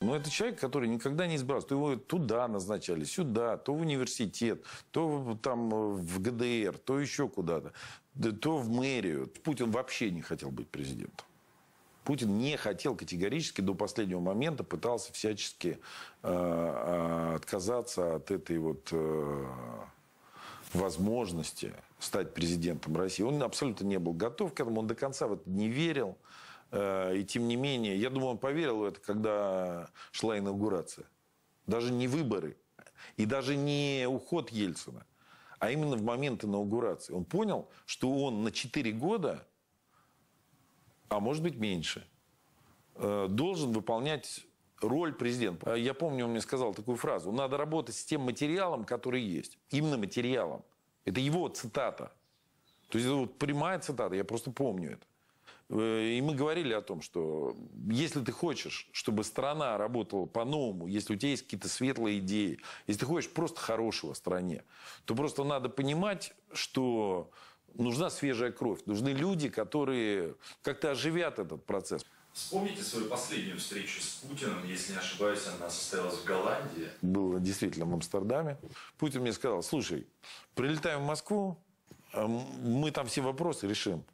Но это человек, который никогда не избрался. То его туда назначали, сюда, то в университет, то там э, в ГДР, то еще куда-то, то в мэрию. Путин вообще не хотел быть президентом. Путин не хотел категорически до последнего момента, пытался всячески э, э, отказаться от этой вот э, возможности стать президентом России. Он абсолютно не был готов к этому, он до конца в это не верил. Э, и тем не менее, я думаю, он поверил в это, когда шла инаугурация. Даже не выборы. И даже не уход Ельцина. А именно в момент инаугурации. Он понял, что он на 4 года, а может быть меньше, э, должен выполнять роль президента. Э, я помню, он мне сказал такую фразу. Надо работать с тем материалом, который есть. Именно материалом. Это его цитата. То есть это вот прямая цитата, я просто помню это. Э, и мы говорили о том, что если ты хочешь, чтобы страна работала по-новому, если у тебя есть какие-то светлые идеи, если ты хочешь просто хорошего стране, то просто надо понимать, что нужна свежая кровь, нужны люди, которые как-то оживят этот процесс. Вспомните свою последнюю встречу с Путиным, если не ошибаюсь, она состоялась в Голландии. Было действительно в Амстердаме. Путин мне сказал, слушай, прилетаем в Москву, а мы там все вопросы решим.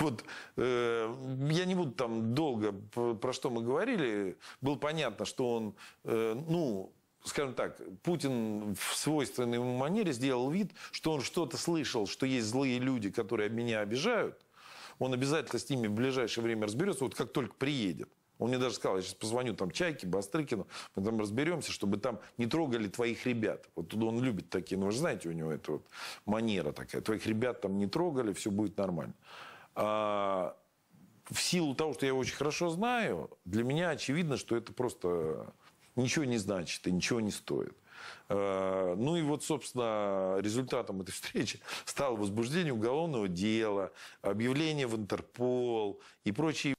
Вот э, я не буду там долго про что мы говорили. Было понятно, что он, э, ну, скажем так, Путин в свойственной ему манере сделал вид, что он что-то слышал, что есть злые люди, которые меня обижают. Он обязательно с ними в ближайшее время разберется, вот как только приедет. Он мне даже сказал, я сейчас позвоню там Чайке, Бастрыкину, мы там разберемся, чтобы там не трогали твоих ребят. Вот туда он любит такие, ну вы же знаете, у него это вот манера такая. Твоих ребят там не трогали, все будет нормально. А, в силу того, что я его очень хорошо знаю, для меня очевидно, что это просто ничего не значит и ничего не стоит. А, ну и вот, собственно, результатом этой встречи стало возбуждение уголовного дела, объявление в Интерпол и прочие